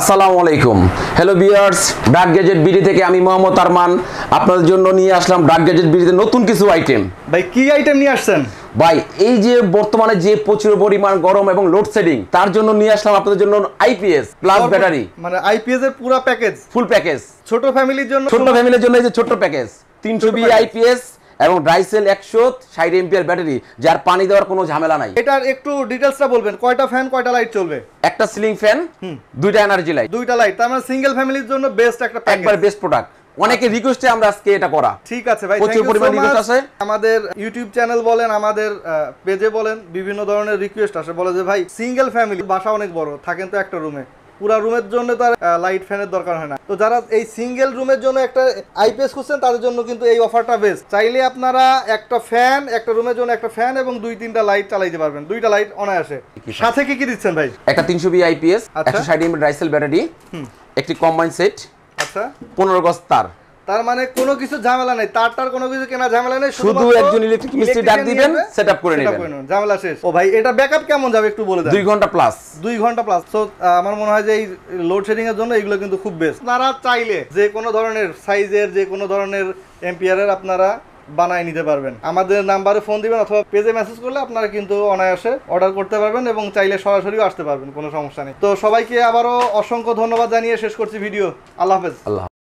আসসালামু আলাইকুম হ্যালো বিয়ার্স ডাক গ্যাজেট বিডি থেকে আমি মোহাম্মদ আরমান আপনাদের জন্য নিয়ে আসলাম ডাক গ্যাজেট বিডিতে নতুন কিছু আইটেম ভাই কি আইটেম নিয়ে আসছেন ভাই এই যে বর্তমানে যে প্রচুর পরিমাণ গরম এবং লোডশেডিং তার জন্য নিয়ে আসলাম আপনাদের জন্য আইপিএস প্লাস ব্যাটারি মানে আইপিএস এর পুরো প্যাকেজ ফুল প্যাকেজ ছোট ফ্যামিলির জন্য ছোট ফ্যামিলির জন্য এই যে ছোট প্যাকেজ 300 বি আইপিএস এবং ড্রাইসেল একশো ষাট এমপিয়ার ব্যাটারি যার পানি দেওয়ার কোনো ঝামেলা নাই এটার একটু ডিটেলসটা বলবেন কয়টা ফ্যান কয়টা লাইট চলবে একটা সিলিং ফ্যান দুইটা এনার্জি লাইট দুইটা লাইট তার মানে সিঙ্গেল ফ্যামিলির জন্য বেস্ট একটা একবার বেস্ট প্রোডাক্ট অনেকে রিকোয়েস্টে আমরা আজকে এটা করা ঠিক আছে ভাই প্রচুর পরিমাণ রিকোয়েস্ট আছে আমাদের ইউটিউব চ্যানেল বলেন আমাদের পেজে বলেন বিভিন্ন ধরনের রিকোয়েস্ট আসে বলে যে ভাই সিঙ্গেল ফ্যামিলি বাসা অনেক বড় থাকেন তো একটা রুমে পুরা রুমের জন্য তার লাইট ফ্যানের দরকার হয় না তো যারা এই সিঙ্গেল রুমের জন্য একটা আইপিএস খুঁজছেন তাদের জন্য কিন্তু এই অফারটা বেস্ট চাইলে আপনারা একটা ফ্যান একটা রুমের জন্য একটা ফ্যান এবং দুই তিনটা লাইট চালাইতে পারবেন দুইটা লাইট অনায়াসে সাথে কি কি দিচ্ছেন ভাই একটা তিনশো বি আইপিএস আচ্ছা। একটা ষাট এমএ ড্রাইসেল ব্যাটারি একটি কম্বাইন সেট আচ্ছা পনেরো গজ তার তার মানে কোনো কিছু ঝামেলা নাই তার তার কোনো কিছু কেনা ঝামেলা নেই শুধু একজন ইলেকট্রিক মিস্ত্রি ডাক দিবেন সেটআপ করে নেবেন ঝামেলা শেষ ও ভাই এটা ব্যাকআপ কেমন যাবে একটু বলে দেন 2 ঘন্টা প্লাস 2 ঘন্টা প্লাস তো আমার মনে হয় যে এই লোড শেডিং এর জন্য এগুলো কিন্তু খুব বেস্ট আপনারা চাইলে যে কোনো ধরনের সাইজের যে কোনো ধরনের এর আপনারা বানায় নিতে পারবেন আমাদের নাম্বারে ফোন দিবেন অথবা পেজে মেসেজ করলে আপনারা কিন্তু অনায়াসে অর্ডার করতে পারবেন এবং চাইলে সরাসরিও আসতে পারবেন কোনো সমস্যা নেই তো সবাইকে আবারও অসংখ্য ধন্যবাদ জানিয়ে শেষ করছি ভিডিও আল্লাহ হাফেজ আল্লাহ